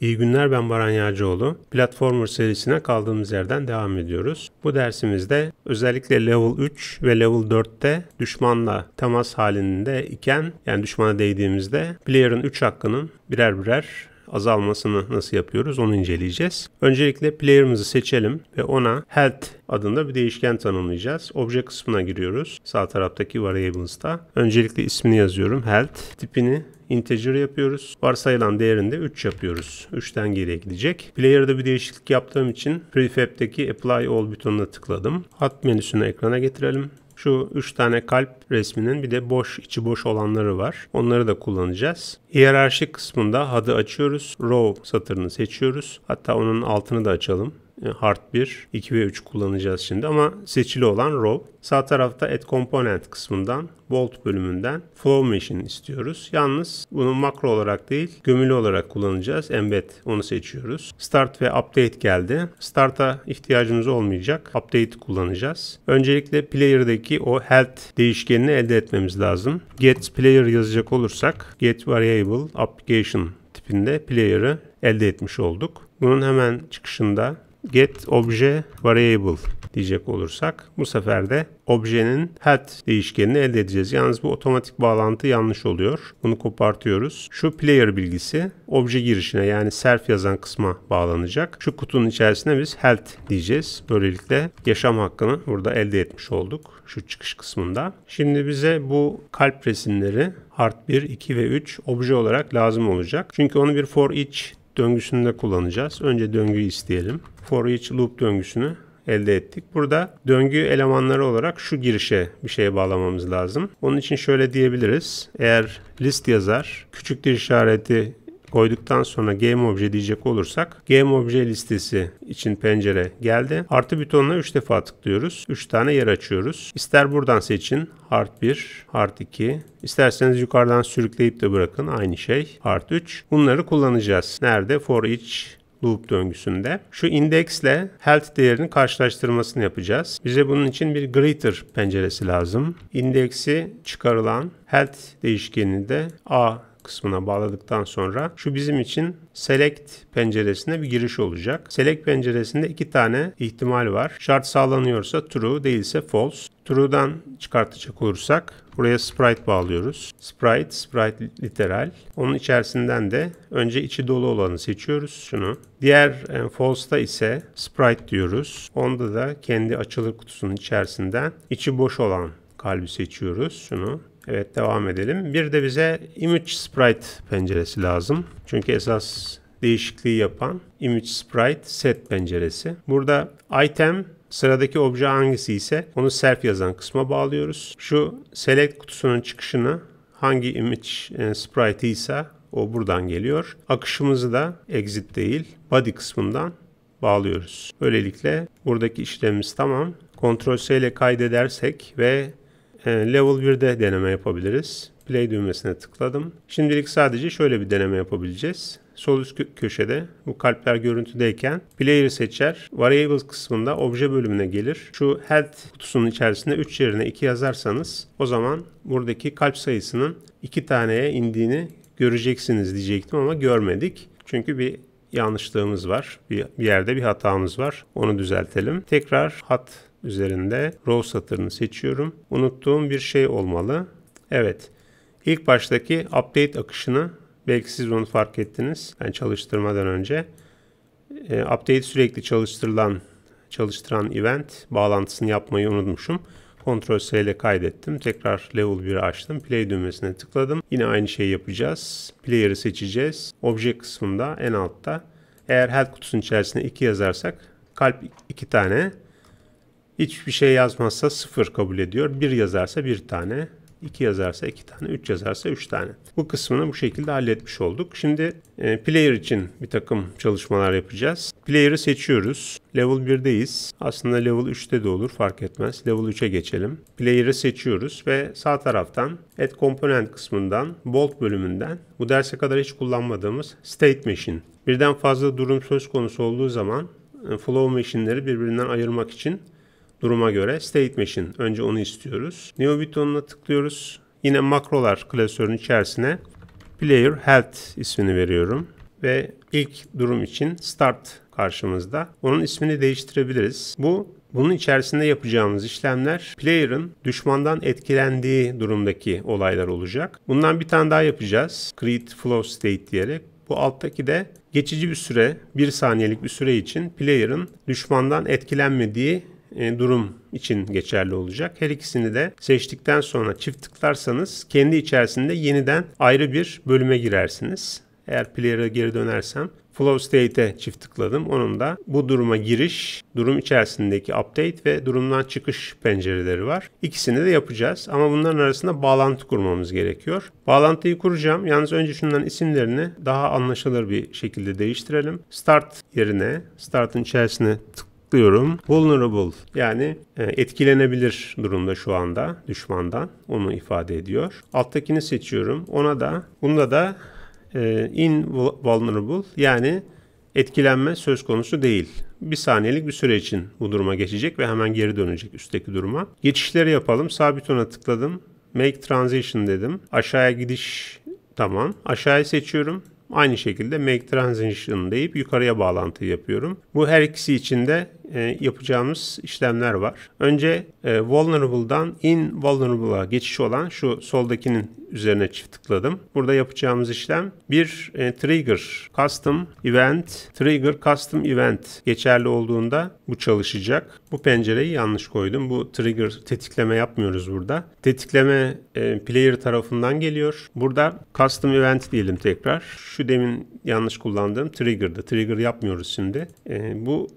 İyi günler ben Baran Yağcıoğlu. Platformer serisine kaldığımız yerden devam ediyoruz. Bu dersimizde özellikle level 3 ve level 4'te düşmanla temas halinde iken yani düşmana değdiğimizde player'ın 3 hakkının birer birer azalmasını nasıl yapıyoruz onu inceleyeceğiz. Öncelikle player'ımızı seçelim ve ona health adında bir değişken tanımlayacağız. Obje kısmına giriyoruz. Sağ taraftaki variables'ta. Öncelikle ismini yazıyorum health. Tipini integer yapıyoruz. Varsayılan değerinde 3 yapıyoruz. 3'ten geriye gidecek. Player'da bir değişiklik yaptığım için prefab'deki apply all butonuna tıkladım. Hat menüsünü ekrana getirelim. Şu 3 tane kalp resminin bir de boş, içi boş olanları var. Onları da kullanacağız. Hiyerarşi kısmında HUD'ı açıyoruz. Row satırını seçiyoruz. Hatta onun altını da açalım hard 1, 2 ve 3 kullanacağız şimdi ama seçili olan rob. Sağ tarafta add component kısmından bolt bölümünden flow machine istiyoruz. Yalnız bunu makro olarak değil gömülü olarak kullanacağız. Embed onu seçiyoruz. Start ve update geldi. Start'a ihtiyacımız olmayacak. Update kullanacağız. Öncelikle player'deki o health değişkenini elde etmemiz lazım. Get player yazacak olursak get variable application tipinde player'ı elde etmiş olduk. Bunun hemen çıkışında get obje variable diyecek olursak bu sefer de objenin head değişkenini elde edeceğiz. Yalnız bu otomatik bağlantı yanlış oluyor. Bunu kopartıyoruz. Şu player bilgisi obje girişine yani self yazan kısma bağlanacak. Şu kutunun içerisine biz health diyeceğiz. Böylelikle yaşam hakkını burada elde etmiş olduk şu çıkış kısmında. Şimdi bize bu kalp resimleri Art 1, 2 ve 3 obje olarak lazım olacak. Çünkü onu bir for each döngüsünü de kullanacağız. Önce döngüyü isteyelim. For each loop döngüsünü elde ettik. Burada döngü elemanları olarak şu girişe bir şeye bağlamamız lazım. Onun için şöyle diyebiliriz. Eğer list yazar küçüktür işareti koyduktan sonra game obje diyecek olursak game obje listesi için pencere geldi. Artı butonuna 3 defa tıklıyoruz. 3 tane yer açıyoruz. İster buradan seçin. Art 1, Art 2. İsterseniz yukarıdan sürükleyip de bırakın. Aynı şey. Art 3. Bunları kullanacağız. Nerede? For each loop döngüsünde. Şu indeksle health değerini karşılaştırmasını yapacağız. Bize bunun için bir greater penceresi lazım. İndeksi çıkarılan health değişkenini de a kısmına bağladıktan sonra şu bizim için select penceresine bir giriş olacak. Select penceresinde iki tane ihtimal var. Şart sağlanıyorsa true değilse false. True'dan çıkartacak olursak buraya sprite bağlıyoruz. Sprite, sprite literal. Onun içerisinden de önce içi dolu olanı seçiyoruz şunu. Diğer e, false'da ise sprite diyoruz. Onda da kendi açılır kutusunun içerisinden içi boş olan kalbi seçiyoruz şunu. Evet devam edelim. Bir de bize image sprite penceresi lazım. Çünkü esas değişikliği yapan image sprite set penceresi. Burada item Sıradaki obje hangisi ise onu self yazan kısma bağlıyoruz. Şu select kutusunun çıkışını hangi image e, sprite ise o buradan geliyor. Akışımızı da exit değil body kısmından bağlıyoruz. Böylelikle buradaki işlemimiz tamam. Ctrl S ile kaydedersek ve ee, level 1'de deneme yapabiliriz. Play düğmesine tıkladım. Şimdilik sadece şöyle bir deneme yapabileceğiz. Sol üst köşede bu kalpler görüntüdeyken player'ı seçer. Variables kısmında obje bölümüne gelir. Şu head kutusunun içerisinde 3 yerine 2 yazarsanız o zaman buradaki kalp sayısının 2 taneye indiğini göreceksiniz diyecektim ama görmedik. Çünkü bir yanlışlığımız var. Bir, bir yerde bir hatamız var. Onu düzeltelim. Tekrar hat üzerinde row satırını seçiyorum. Unuttuğum bir şey olmalı. Evet. İlk baştaki update akışını belki siz onu fark ettiniz. Ben yani çalıştırmadan önce e, update sürekli çalıştırılan çalıştıran event bağlantısını yapmayı unutmuşum. Ctrl S ile kaydettim. Tekrar level 1'i açtım. Play düğmesine tıkladım. Yine aynı şeyi yapacağız. Player'ı seçeceğiz. Obje kısmında en altta. Eğer health kutusunun içerisine 2 yazarsak kalp 2 tane Hiçbir şey yazmazsa sıfır kabul ediyor. Bir yazarsa bir tane, iki yazarsa iki tane, üç yazarsa üç tane. Bu kısmını bu şekilde halletmiş olduk. Şimdi e, player için bir takım çalışmalar yapacağız. Player'ı seçiyoruz. Level 1'deyiz. Aslında level 3'te de olur fark etmez. Level 3'e geçelim. Player'ı seçiyoruz ve sağ taraftan Add Component kısmından Bolt bölümünden bu derse kadar hiç kullanmadığımız State Machine. Birden fazla durum söz konusu olduğu zaman e, Flow Machine'leri birbirinden ayırmak için duruma göre state mesh'in önce onu istiyoruz. New butonuna tıklıyoruz. Yine makrolar klasörün içerisine player health ismini veriyorum ve ilk durum için start karşımızda. Onun ismini değiştirebiliriz. Bu bunun içerisinde yapacağımız işlemler player'ın düşmandan etkilendiği durumdaki olaylar olacak. Bundan bir tane daha yapacağız. Create flow state diyerek. Bu alttaki de geçici bir süre, bir saniyelik bir süre için player'ın düşmandan etkilenmediği e, durum için geçerli olacak. Her ikisini de seçtikten sonra çift tıklarsanız kendi içerisinde yeniden ayrı bir bölüme girersiniz. Eğer player'a geri dönersem Flow State'e çift tıkladım. Onun da bu duruma giriş, durum içerisindeki update ve durumdan çıkış pencereleri var. İkisini de yapacağız ama bunların arasında bağlantı kurmamız gerekiyor. Bağlantıyı kuracağım. Yalnız önce şunların isimlerini daha anlaşılır bir şekilde değiştirelim. Start yerine, Start'ın içerisine tık tıklıyorum. Vulnerable yani e, etkilenebilir durumda şu anda düşmandan. Onu ifade ediyor. Alttakini seçiyorum. Ona da bunda da e, in vulnerable yani etkilenme söz konusu değil. Bir saniyelik bir süre için bu duruma geçecek ve hemen geri dönecek üstteki duruma. Geçişleri yapalım. Sağ butona tıkladım. Make transition dedim. Aşağıya gidiş tamam. Aşağıya seçiyorum. Aynı şekilde make transition deyip yukarıya bağlantı yapıyorum. Bu her ikisi için de e, yapacağımız işlemler var. Önce e, in vulnerable'a geçiş olan şu soldakinin üzerine çift tıkladım. Burada yapacağımız işlem bir e, trigger custom event trigger custom event geçerli olduğunda bu çalışacak. Bu pencereyi yanlış koydum. Bu trigger tetikleme yapmıyoruz burada. Tetikleme e, player tarafından geliyor. Burada custom event diyelim tekrar. Şu demin yanlış kullandığım trigger'dı. Trigger yapmıyoruz şimdi. bu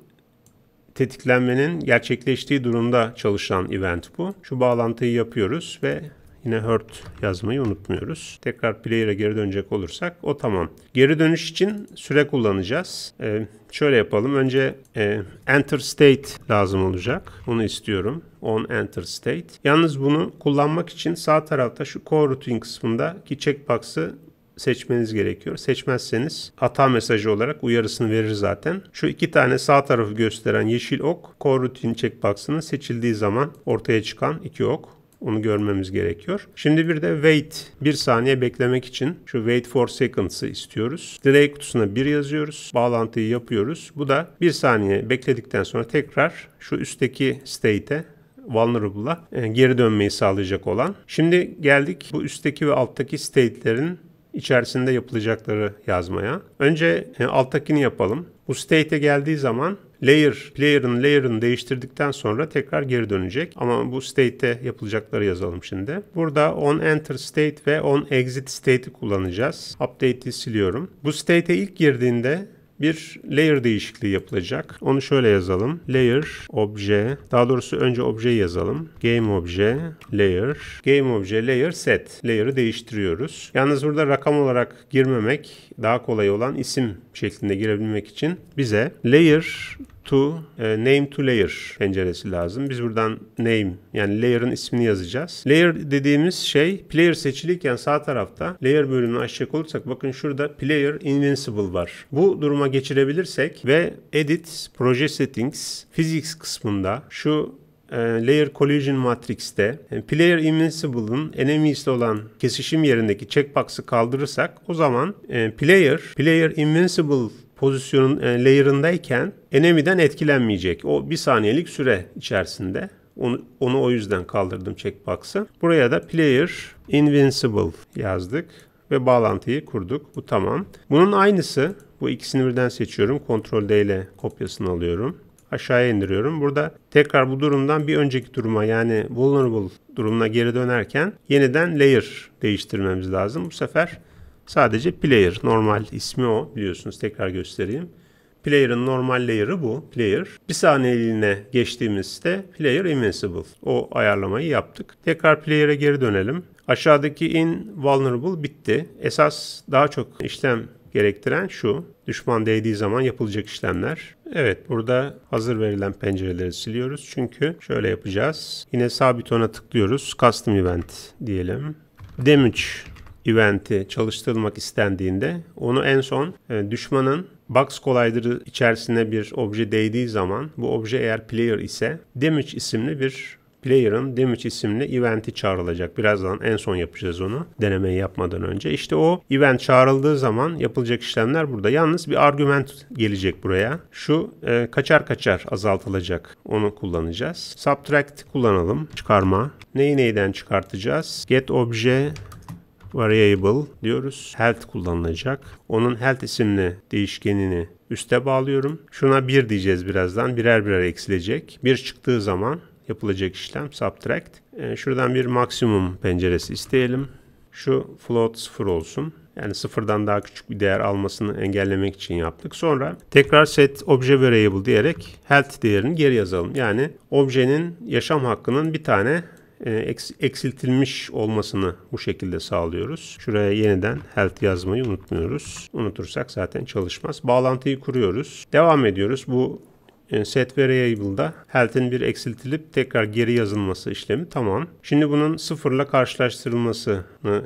tetiklenmenin gerçekleştiği durumda çalışan event bu. Şu bağlantıyı yapıyoruz ve Yine hurt yazmayı unutmuyoruz. Tekrar player'e geri dönecek olursak o tamam. Geri dönüş için süre kullanacağız. Ee, şöyle yapalım. Önce e, enter state lazım olacak. Onu istiyorum. On enter state. Yalnız bunu kullanmak için sağ tarafta şu coroutine routing kısmındaki checkbox'ı seçmeniz gerekiyor. Seçmezseniz hata mesajı olarak uyarısını verir zaten. Şu iki tane sağ tarafı gösteren yeşil ok Core Routine checkbox'ının seçildiği zaman ortaya çıkan iki ok. Onu görmemiz gerekiyor. Şimdi bir de wait. Bir saniye beklemek için şu wait for seconds'ı istiyoruz. Delay kutusuna bir yazıyoruz. Bağlantıyı yapıyoruz. Bu da bir saniye bekledikten sonra tekrar şu üstteki state'e vulnerable'a e, geri dönmeyi sağlayacak olan. Şimdi geldik bu üstteki ve alttaki state'lerin içerisinde yapılacakları yazmaya. Önce e, alttakini yapalım. Bu state'e geldiği zaman layer, player'ın layer'ını değiştirdikten sonra tekrar geri dönecek. Ama bu state'e yapılacakları yazalım şimdi. Burada on enter state ve on exit state'i kullanacağız. Update'i siliyorum. Bu state'e ilk girdiğinde bir layer değişikliği yapılacak. Onu şöyle yazalım. Layer, obje, daha doğrusu önce objeyi yazalım. Game obje, layer, game obje, layer set. Layer'ı değiştiriyoruz. Yalnız burada rakam olarak girmemek daha kolay olan isim şeklinde girebilmek için bize layer to e, name to layer penceresi lazım. Biz buradan name yani layer'ın ismini yazacağız. Layer dediğimiz şey player seçiliyken sağ tarafta layer bölümünü açacak olursak bakın şurada player invincible var. Bu duruma geçirebilirsek ve edit proje settings physics kısmında şu e, Layer Collision Matrix'te e, Player Invincible'ın Enemies'le olan kesişim yerindeki checkbox'ı kaldırırsak o zaman e, Player, Player Invincible pozisyonun e, layer'ındayken enemiden etkilenmeyecek. O bir saniyelik süre içerisinde. Onu, onu o yüzden kaldırdım checkbox'ı. Buraya da player invincible yazdık ve bağlantıyı kurduk. Bu tamam. Bunun aynısı bu ikisini birden seçiyorum. Ctrl D ile kopyasını alıyorum. Aşağıya indiriyorum. Burada tekrar bu durumdan bir önceki duruma yani vulnerable durumuna geri dönerken yeniden layer değiştirmemiz lazım. Bu sefer Sadece player normal ismi o biliyorsunuz tekrar göstereyim. Player'ın normal layer'ı bu. Player. Bir saniyeliğine geçtiğimizde player invincible. O ayarlamayı yaptık. Tekrar player'e geri dönelim. Aşağıdaki in vulnerable bitti. Esas daha çok işlem gerektiren şu. Düşman değdiği zaman yapılacak işlemler. Evet burada hazır verilen pencereleri siliyoruz. Çünkü şöyle yapacağız. Yine sağ butona tıklıyoruz. Custom event diyelim. Damage eventi çalıştırılmak istendiğinde onu en son e, düşmanın box collider'ı içerisine bir obje değdiği zaman bu obje eğer player ise damage isimli bir player'ın damage isimli event'i çağrılacak. Birazdan en son yapacağız onu denemeyi yapmadan önce. İşte o event çağrıldığı zaman yapılacak işlemler burada. Yalnız bir argument gelecek buraya. Şu e, kaçar kaçar azaltılacak. Onu kullanacağız. Subtract kullanalım. Çıkarma. Neyi neyden çıkartacağız? Get obje variable diyoruz. Health kullanılacak. Onun health isimli değişkenini üste bağlıyorum. Şuna 1 diyeceğiz birazdan. Birer birer eksilecek. 1 çıktığı zaman yapılacak işlem subtract. Ee, şuradan bir maksimum penceresi isteyelim. Şu float 0 olsun. Yani sıfırdan daha küçük bir değer almasını engellemek için yaptık. Sonra tekrar set obje variable diyerek health değerini geri yazalım. Yani objenin yaşam hakkının bir tane e, eksiltilmiş olmasını bu şekilde sağlıyoruz. Şuraya yeniden health yazmayı unutmuyoruz. Unutursak zaten çalışmaz. Bağlantıyı kuruyoruz. Devam ediyoruz. Bu e, set variable'da health'in bir eksiltilip tekrar geri yazılması işlemi tamam. Şimdi bunun sıfırla karşılaştırılmasını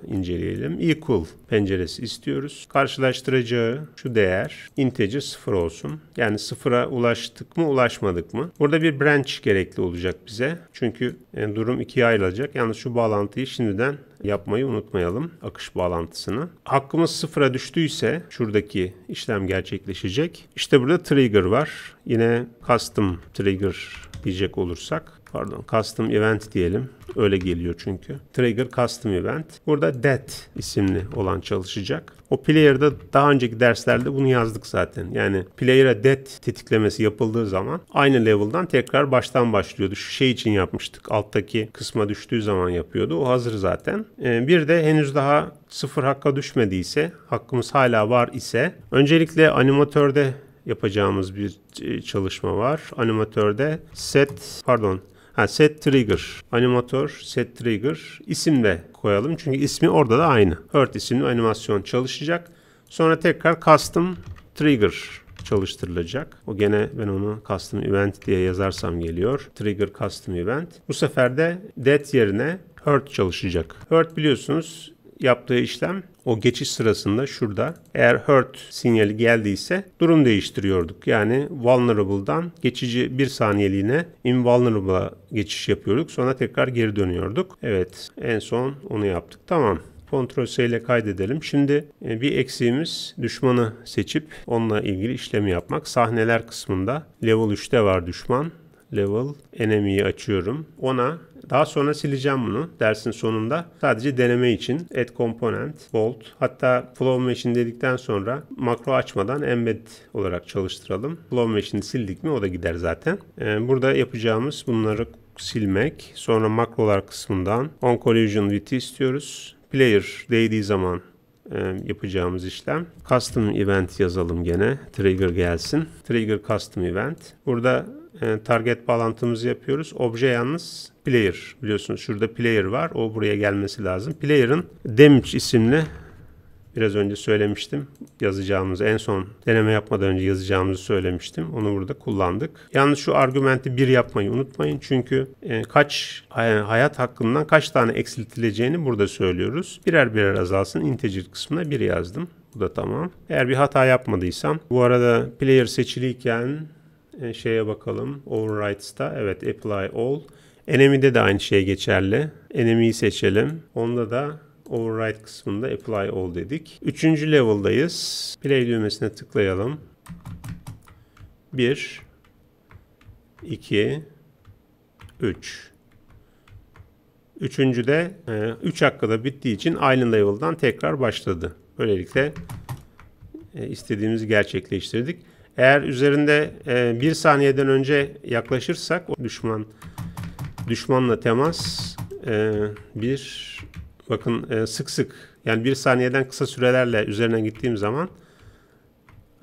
inceleyelim. Equal penceresi istiyoruz. Karşılaştıracağı şu değer integer sıfır olsun. Yani sıfıra ulaştık mı ulaşmadık mı? Burada bir branch gerekli olacak bize. Çünkü e, durum ikiye ayrılacak. Yalnız şu bağlantıyı şimdiden yapmayı unutmayalım akış bağlantısını. Hakkımız sıfıra düştüyse şuradaki işlem gerçekleşecek. İşte burada trigger var. Yine custom trigger Diyecek olursak pardon custom event diyelim. Öyle geliyor çünkü. Trigger custom event. Burada Dead isimli olan çalışacak. O player'da daha önceki derslerde bunu yazdık zaten. Yani player'a Dead tetiklemesi yapıldığı zaman aynı level'dan tekrar baştan başlıyordu. Şu şey için yapmıştık. Alttaki kısma düştüğü zaman yapıyordu. O hazır zaten. Ee, bir de henüz daha sıfır hakka düşmediyse, hakkımız hala var ise öncelikle animatörde yapacağımız bir e, çalışma var. Animatörde set pardon ha, set trigger animatör set trigger isim de koyalım. Çünkü ismi orada da aynı. Hurt isimli animasyon çalışacak. Sonra tekrar custom trigger çalıştırılacak. O gene ben onu custom event diye yazarsam geliyor. Trigger custom event. Bu sefer de dead yerine hurt çalışacak. Hurt biliyorsunuz yaptığı işlem o geçiş sırasında şurada eğer hurt sinyali geldiyse durum değiştiriyorduk. Yani vulnerable'dan geçici bir saniyeliğine invulnerable'a geçiş yapıyorduk. Sonra tekrar geri dönüyorduk. Evet en son onu yaptık. Tamam. Ctrl S ile kaydedelim. Şimdi e, bir eksiğimiz düşmanı seçip onunla ilgili işlemi yapmak. Sahneler kısmında level 3'te var düşman. Level enemy'yi açıyorum. Ona daha sonra sileceğim bunu dersin sonunda. Sadece deneme için add component, bolt hatta flow machine dedikten sonra makro açmadan embed olarak çalıştıralım. Flow machine'i sildik mi o da gider zaten. Ee, burada yapacağımız bunları silmek. Sonra makrolar kısmından on collision with istiyoruz. Player değdiği zaman e, yapacağımız işlem. Custom event yazalım gene. Trigger gelsin. Trigger custom event. Burada ee, target bağlantımızı yapıyoruz. Obje yalnız player biliyorsunuz şurada player var. O buraya gelmesi lazım. Player'ın damage isimli biraz önce söylemiştim. Yazacağımız en son deneme yapmadan önce yazacağımızı söylemiştim. Onu burada kullandık. Yalnız şu argümenti bir yapmayı unutmayın. Çünkü e, kaç e, hayat hakkından kaç tane eksiltileceğini burada söylüyoruz. Birer birer azalsın. Integer kısmına bir yazdım. Bu da tamam. Eğer bir hata yapmadıysam bu arada player seçiliyken e, şeye bakalım. Overrides'ta evet apply all. Enemy'de de aynı şey geçerli. Enemy'yi seçelim. Onda da override kısmında apply all dedik. Üçüncü level'dayız. Play düğmesine tıklayalım. 1 2 3 Üçüncü de 3 e, dakikada bittiği için Island Level'dan tekrar başladı. Böylelikle e, istediğimizi gerçekleştirdik. Eğer üzerinde e, bir saniyeden önce yaklaşırsak o düşman düşmanla temas e, bir bakın e, sık sık yani bir saniyeden kısa sürelerle üzerine gittiğim zaman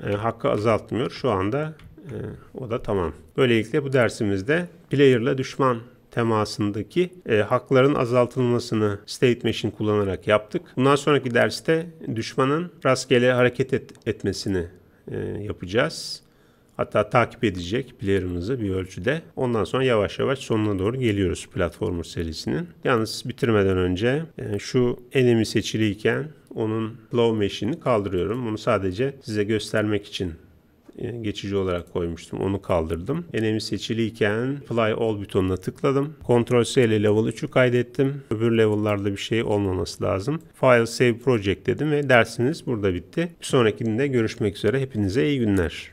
e, hakkı azaltmıyor. Şu anda e, o da tamam. Böylelikle bu dersimizde player'la düşman temasındaki e, hakların azaltılmasını state machine kullanarak yaptık. Bundan sonraki derste düşmanın rastgele hareket et, etmesini e, yapacağız. Hatta takip edecek player'ımızı bir ölçüde. Ondan sonra yavaş yavaş sonuna doğru geliyoruz platformer serisinin. Yalnız bitirmeden önce e, şu enemi seçiliyken onun Love Machine'i kaldırıyorum. Bunu sadece size göstermek için e, geçici olarak koymuştum. Onu kaldırdım. Enemi seçiliyken Apply All butonuna tıkladım. Ctrl S ile Level 3'ü kaydettim. Öbür level'larda bir şey olmaması lazım. File Save Project dedim ve dersiniz burada bitti. Bir sonrakinde görüşmek üzere. Hepinize iyi günler.